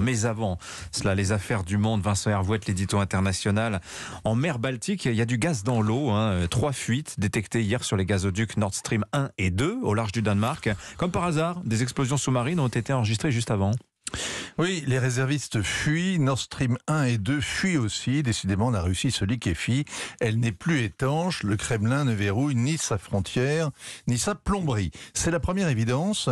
Mais avant cela, les affaires du monde, Vincent Hervouette, l'édito international. En mer Baltique, il y a du gaz dans l'eau. Hein. Trois fuites détectées hier sur les gazoducs Nord Stream 1 et 2 au large du Danemark. Comme par hasard, des explosions sous-marines ont été enregistrées juste avant. Oui, les réservistes fuient, Nord Stream 1 et 2 fuient aussi. Décidément, la Russie se liquéfie. Elle n'est plus étanche. Le Kremlin ne verrouille ni sa frontière, ni sa plomberie. C'est la première évidence.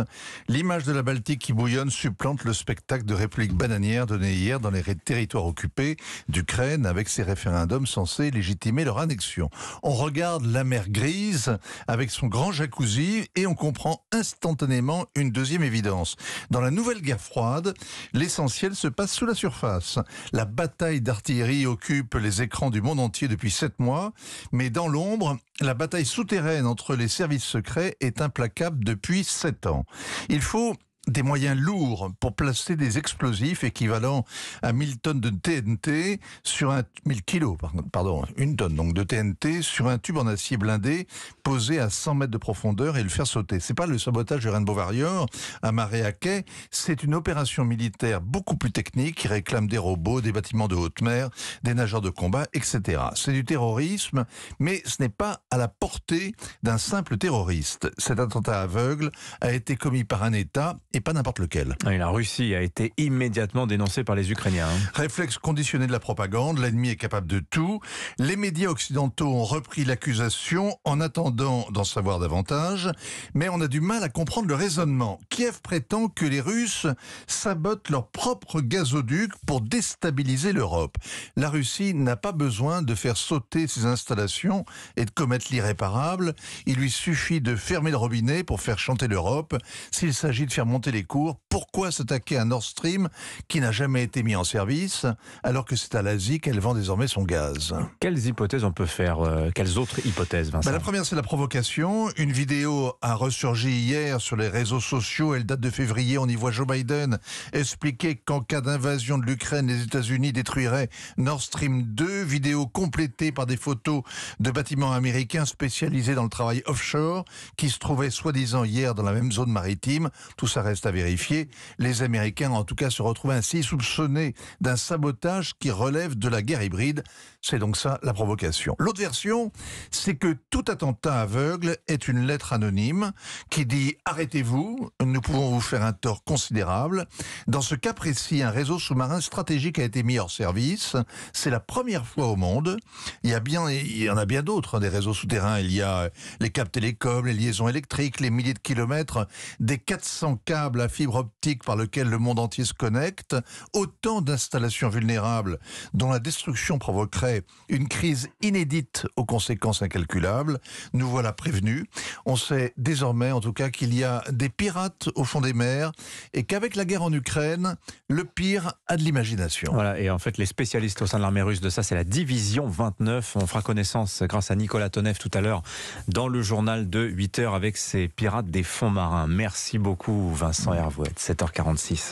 L'image de la Baltique qui bouillonne supplante le spectacle de République bananière donné hier dans les territoires occupés d'Ukraine avec ses référendums censés légitimer leur annexion. On regarde la mer grise avec son grand jacuzzi et on comprend instantanément une deuxième évidence. Dans la nouvelle guerre froide, L'essentiel se passe sous la surface. La bataille d'artillerie occupe les écrans du monde entier depuis sept mois, mais dans l'ombre, la bataille souterraine entre les services secrets est implacable depuis sept ans. Il faut des moyens lourds pour placer des explosifs équivalents à 1000 tonnes de TNT sur un 1000 kilos, pardon, une tonne donc de TNT sur un tube en acier blindé posé à 100 mètres de profondeur et le faire sauter. C'est pas le sabotage de Rennes Bovarior hein, à Marais-à-Quai, c'est une opération militaire beaucoup plus technique qui réclame des robots, des bâtiments de haute mer, des nageurs de combat, etc. C'est du terrorisme, mais ce n'est pas à la portée d'un simple terroriste. Cet attentat aveugle a été commis par un État et pas n'importe lequel. la Russie a été immédiatement dénoncée par les Ukrainiens. Hein. Réflexe conditionné de la propagande, l'ennemi est capable de tout. Les médias occidentaux ont repris l'accusation en attendant d'en savoir davantage, mais on a du mal à comprendre le raisonnement. Kiev prétend que les Russes sabotent leur propre gazoduc pour déstabiliser l'Europe. La Russie n'a pas besoin de faire sauter ses installations et de commettre l'irréparable. Il lui suffit de fermer le robinet pour faire chanter l'Europe. S'il s'agit de faire monter les cours pourquoi s'attaquer à Nord Stream qui n'a jamais été mis en service alors que c'est à l'Asie qu'elle vend désormais son gaz Quelles hypothèses on peut faire euh, Quelles autres hypothèses, Vincent bah, La première, c'est la provocation. Une vidéo a ressurgi hier sur les réseaux sociaux. Elle date de février. On y voit Joe Biden expliquer qu'en cas d'invasion de l'Ukraine, les États-Unis détruiraient Nord Stream 2. Vidéo complétée par des photos de bâtiments américains spécialisés dans le travail offshore qui se trouvaient soi-disant hier dans la même zone maritime. Tout ça reste à vérifier. Les Américains, en tout cas, se retrouvent ainsi soupçonnés d'un sabotage qui relève de la guerre hybride. C'est donc ça la provocation. L'autre version, c'est que tout attentat aveugle est une lettre anonyme qui dit arrêtez-vous, nous pouvons vous faire un tort considérable. Dans ce cas précis, un réseau sous-marin stratégique a été mis hors service. C'est la première fois au monde. Il y, a bien, il y en a bien d'autres, hein, des réseaux souterrains. Il y a euh, les câbles télécoms, les liaisons électriques, les milliers de kilomètres, des 400 câbles à fibre optique par lequel le monde entier se connecte, autant d'installations vulnérables dont la destruction provoquerait une crise inédite aux conséquences incalculables. Nous voilà prévenus. On sait désormais, en tout cas, qu'il y a des pirates au fond des mers et qu'avec la guerre en Ukraine, le pire a de l'imagination. Voilà, et en fait, les spécialistes au sein de l'armée russe de ça, c'est la division 29. On fera connaissance grâce à Nicolas Tonev tout à l'heure dans le journal de 8 h avec ces pirates des fonds marins. Merci beaucoup, Vincent Hervouet. 7h46.